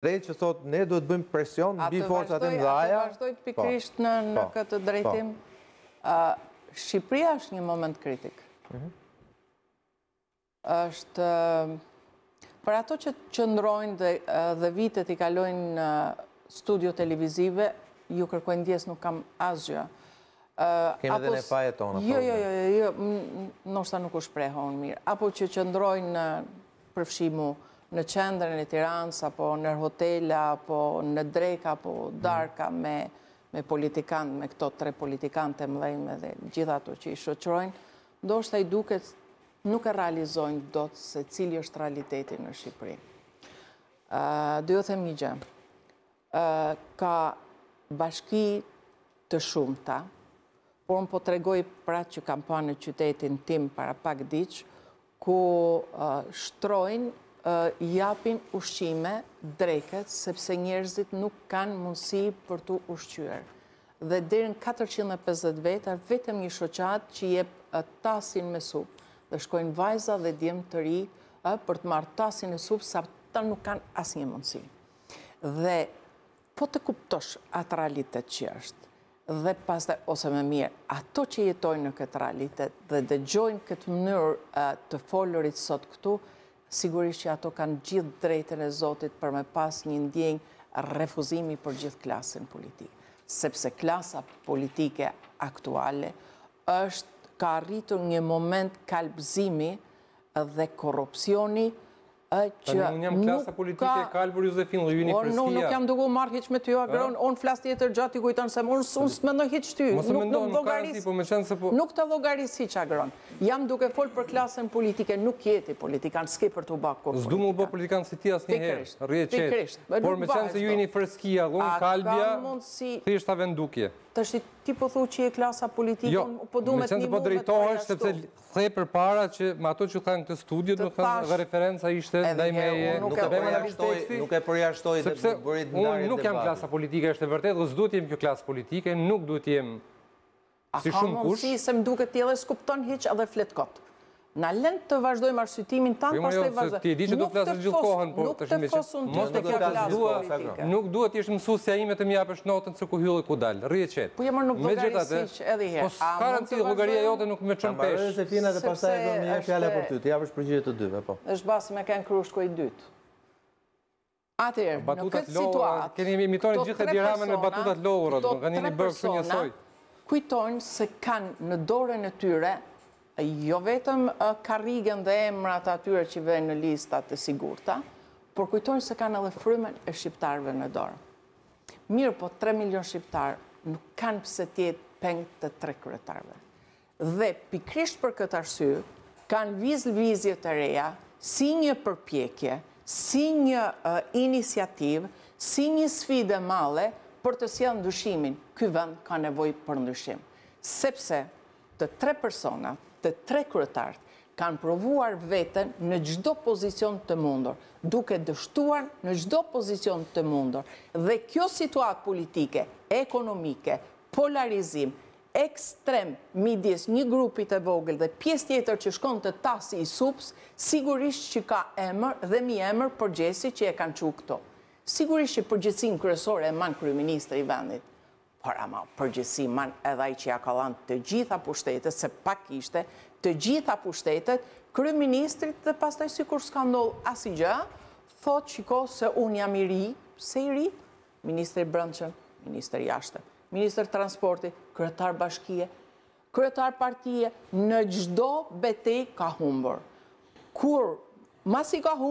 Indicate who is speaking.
Speaker 1: dhe që thot, ne duhet bëjmë presion në biforësat e dhaja. A të vazhdoj pikrisht po. Po. në këtë drejtim? Po. Shqipria është një moment kritik. Mhm. është për ato që qëndrojnë dhe vitet i kalojnë në studio televizive, ju kërkojnë djesë nuk kam asgjë. Kemi dhe në paje tonë. Jo, jo, jo, jo, jo, nështë ta nuk u shpreho në mirë. Apo që qëndrojnë në përfshimu në qendrën e Tiranës, apo në hotela, apo në drejka, apo darka mhm. me politikantë, me këto tre politikantë të mdhejme dhe gjitha të që i shoqrojnë, do shtë i duke nuk e realizojnë do të se cili është realiteti në Shqipëri. Dhe jo them një gjë, ka bashki të shumë ta, por më po të regoj pra që kam pa në qytetin tim para pak diqë, ku shtrojnë japin ushqime dreket, sepse njerëzit nuk kanë mundësi për të ushqyër. Dhe dirin 450 veta, vetëm një shoqat që jep tasin me supë, dhe shkojnë vajza dhe djem të ri për të marë tasin e supë, sa ta nuk kanë asë një mundësi. Dhe po të kuptosh atë realitet që është, dhe pas dhe, ose me mirë, ato që jetojnë në këtë realitet dhe dhe gjojnë këtë mënyrë të folërit sot këtu, sigurisht që ato kanë gjithë drejtën e Zotit për me pas një ndjenjë refuzimi për gjithë klasën politikë. Sepse klasa politike aktuale është ka rritur një moment kalbzimi dhe korupcioni që nuk ka... Unë jam klasa politike, kalë për Josefin, lëjvi një freskia. Unë nuk jam duku marrë hiqë me ty, agron, unë flas tjetër gjatë i kujtan se më unë së po me në hiqë ty. Nuk të logarisë hiqë, agron. Jam duke folë për klasën politike, nuk jeti politikan, s'ke për të bakë kërë politikanë. Zdu më bë politikan si ti asë një herë, rrje qëtë. Por me qënë se ju i një freskia, unë kalbja, të ishtë të vendukje. Të ti po thu që je klasa politikën, jo, po du me të një po mund me të për ashtu. Sepse the për para që më ato që thënë këtë studiët, nuk thënë dhe referenca ishte dhe i me Nuk e përjashtoj dhe bërit në darit dhe Sepse Unë nuk jam klasa politike, është e vërtet, dhe duhet t'jem kjo klasa politike, nuk du t'jem si shumë kush. A ka mundësi se më duke t'jele s'kupton hiq edhe flitkot. Në lëndë të vazhdojmë arsytimin tanë, pas të jo, i vazhdojmë. Ti di që të flasë gjithë kohën, po të shmi që... Nuk të fosë unë të Nuk duhet ishtë mësu se a ime të mjapë është notën cë ku hyllë e ku dalë. Rije qëtë. Po jemër nuk logarisë që edhe i herë. Po së karën logaria jote nuk me qënë peshë. Amarës e fina dhe pas të e do një fjale për ty. të japë është përgjitë të dyve, po. është basë me kënë krush kujtojnë se kanë në dore në tyre jo vetëm karrigen dhe emrat atyre që vejnë në listat të sigurta, por kujtojnë se kanë edhe frymen e shqiptarve në dorë. Mirë po 3 milion shqiptarë nuk kanë pëse tjetë peng të tre kërëtarve. Dhe pikrisht për këtë arsye, kanë vizë vizje të reja si një përpjekje, si një inisiativë, iniciativë, si një sfide male për të sjellë ndryshimin. Ky vend ka nevojë për ndryshim. Sepse të tre personat të tre kërëtartë kanë provuar vetën në gjdo pozicion të mundur, duke dështuar në gjdo pozicion të mundur. Dhe kjo situatë politike, ekonomike, polarizim, ekstrem midjes një grupit e vogël dhe pjesë tjetër që shkon të tasi i subs, sigurisht që ka emër dhe mi emër përgjesi që e kanë që këto. Sigurisht që përgjësin kërësore e manë kërëministri i vendit por ama përgjësi man edhe i që ja kalan të gjitha pushtetet, se pak ishte të gjitha pushtetet, kërë ministrit dhe pas të si kur skandol as i gjë, thot qiko se unë jam i ri, se i ri, ministri brëndqën, ministri jashtë, ministri transporti, kërëtar bashkije, kërëtar partije, në gjdo betej ka humbër. Kur, mas i ka humbër,